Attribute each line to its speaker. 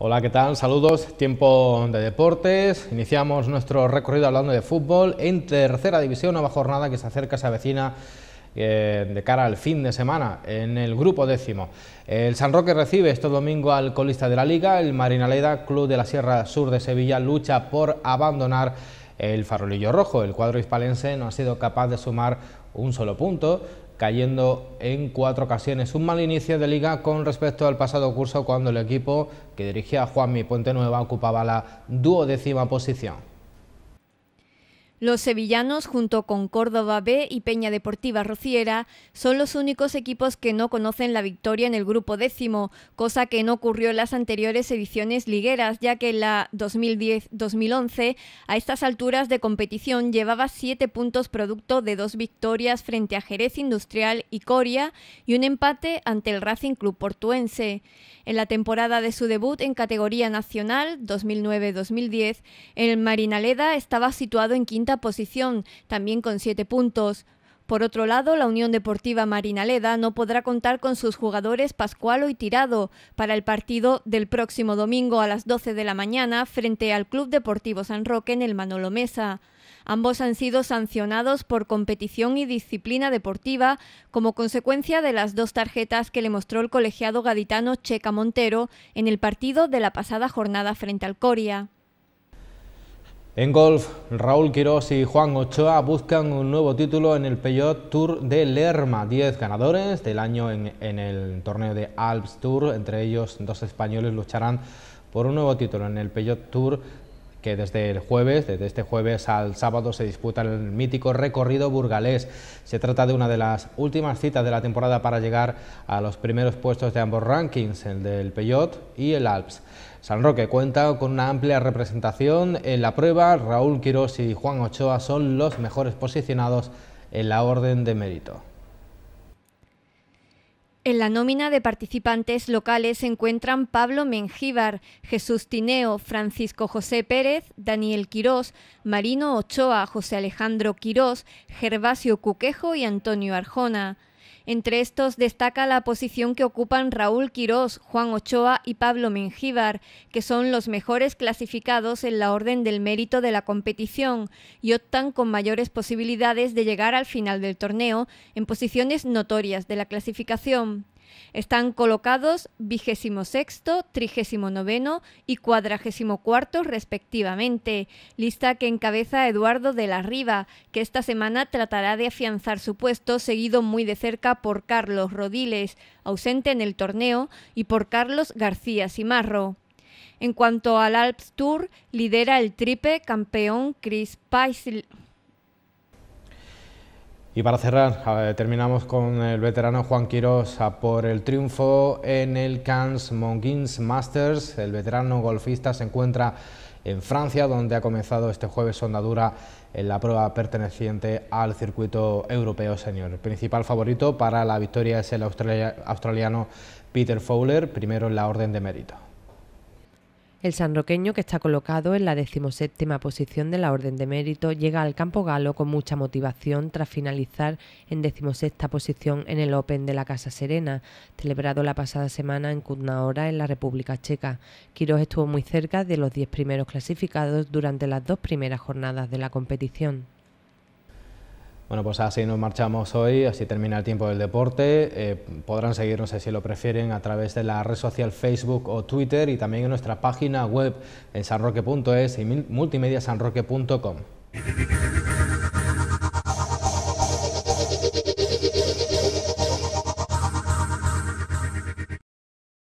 Speaker 1: Hola, ¿qué tal? Saludos, tiempo de deportes. Iniciamos nuestro recorrido hablando de fútbol en tercera división, nueva jornada que se acerca, se avecina eh, de cara al fin de semana en el grupo décimo. El San Roque recibe este domingo al colista de la liga, el Marinaleda Club de la Sierra Sur de Sevilla lucha por abandonar el farolillo rojo. El cuadro hispalense no ha sido capaz de sumar un solo punto, cayendo en cuatro ocasiones. Un mal inicio de liga con respecto al pasado curso cuando el equipo que dirigía Juanmi Puente Nueva ocupaba la duodécima posición.
Speaker 2: Los sevillanos, junto con Córdoba B y Peña Deportiva Rociera, son los únicos equipos que no conocen la victoria en el grupo décimo, cosa que no ocurrió en las anteriores ediciones ligueras, ya que en la 2010-2011, a estas alturas de competición, llevaba siete puntos producto de dos victorias frente a Jerez Industrial y Coria y un empate ante el Racing Club Portuense. En la temporada de su debut en categoría nacional, 2009-2010, el Marinaleda estaba situado en quinto posición, también con siete puntos. Por otro lado, la Unión Deportiva Marinaleda no podrá contar con sus jugadores Pascualo y Tirado para el partido del próximo domingo a las 12 de la mañana frente al Club Deportivo San Roque en el Manolo Mesa. Ambos han sido sancionados por competición y disciplina deportiva como consecuencia de las dos tarjetas que le mostró el colegiado gaditano Checa Montero en el partido de la pasada jornada frente al Coria.
Speaker 1: En golf, Raúl Quirós y Juan Ochoa buscan un nuevo título en el Peugeot Tour de Lerma. Diez ganadores del año en, el torneo de Alps Tour, entre ellos dos españoles lucharán por un nuevo título en el Peugeot Tour que desde el jueves, desde este jueves al sábado, se disputa el mítico recorrido burgalés. Se trata de una de las últimas citas de la temporada para llegar a los primeros puestos de ambos rankings, el del Peyot y el Alps. San Roque cuenta con una amplia representación en la prueba. Raúl Quirós y Juan Ochoa son los mejores posicionados en la orden de mérito.
Speaker 2: En la nómina de participantes locales se encuentran Pablo Mengíbar, Jesús Tineo, Francisco José Pérez, Daniel Quirós, Marino Ochoa, José Alejandro Quirós, Gervasio Cuquejo y Antonio Arjona. Entre estos destaca la posición que ocupan Raúl Quirós, Juan Ochoa y Pablo Mengíbar, que son los mejores clasificados en la orden del mérito de la competición y optan con mayores posibilidades de llegar al final del torneo en posiciones notorias de la clasificación. Están colocados vigésimo sexto, trigésimo noveno y cuadragésimo cuarto respectivamente, lista que encabeza Eduardo de la Riva, que esta semana tratará de afianzar su puesto, seguido muy de cerca por Carlos Rodiles, ausente en el torneo, y por Carlos García Simarro. En cuanto al Alps Tour, lidera el tripe campeón Chris Paisley.
Speaker 1: Y para cerrar, terminamos con el veterano Juan Quirós por el triunfo en el Cannes Monguins Masters. El veterano golfista se encuentra en Francia, donde ha comenzado este jueves su andadura en la prueba perteneciente al circuito europeo senior. El principal favorito para la victoria es el australiano Peter Fowler, primero en la orden de mérito.
Speaker 2: El sanroqueño, que está colocado en la decimoséptima posición de la Orden de Mérito, llega al campo galo con mucha motivación tras finalizar en decimosexta posición en el Open de la Casa Serena, celebrado la pasada semana en Kutnaora, en la República Checa. Quiroz estuvo muy cerca de los diez primeros clasificados durante las dos primeras jornadas de la competición.
Speaker 1: Bueno, pues así nos marchamos hoy, así termina el tiempo del deporte. Eh, podrán seguirnos, eh, si lo prefieren, a través de la red social Facebook o Twitter y también en nuestra página web en sanroque.es y multimediasanroque.com.